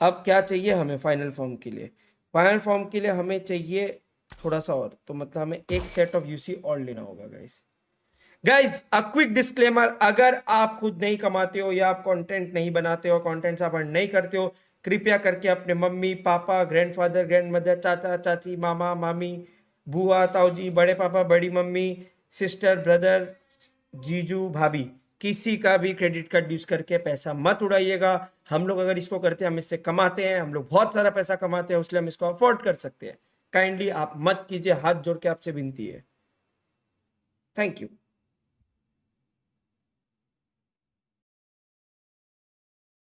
अब क्या चाहिए हमें फाइनल फॉर्म के लिए फाइनल फॉर्म के लिए हमें चाहिए थोड़ा सा और तो मतलब हमें एक सेट ऑफ यूसी और लेना होगा guys guys a quick disclaimer अगर आप खुद नहीं कमाते हो या आप कंटेंट नहीं बनाते हो कंटेंट आप नहीं करते हो कृपया करके अपने mummy papa grand father grand mother चाचा चाची मामा मामी बुआ ताऊजी बड़े पापा बड़ी मम्मी सिस्टर ब्रदर जीजू भाभी किसी का भी क्रेडिट कार्ड यूज करके पैसा मत उड़ाइएगा हम लोग अगर इसको करते हैं हम इससे कमाते हैं हम लोग बहुत सारा पैसा कमाते हैं उसलिए हम इसको अफोर्ड कर सकते हैं काइंडली आप मत कीजिए हाथ जोड़ के आपसे विनती है थैंक यू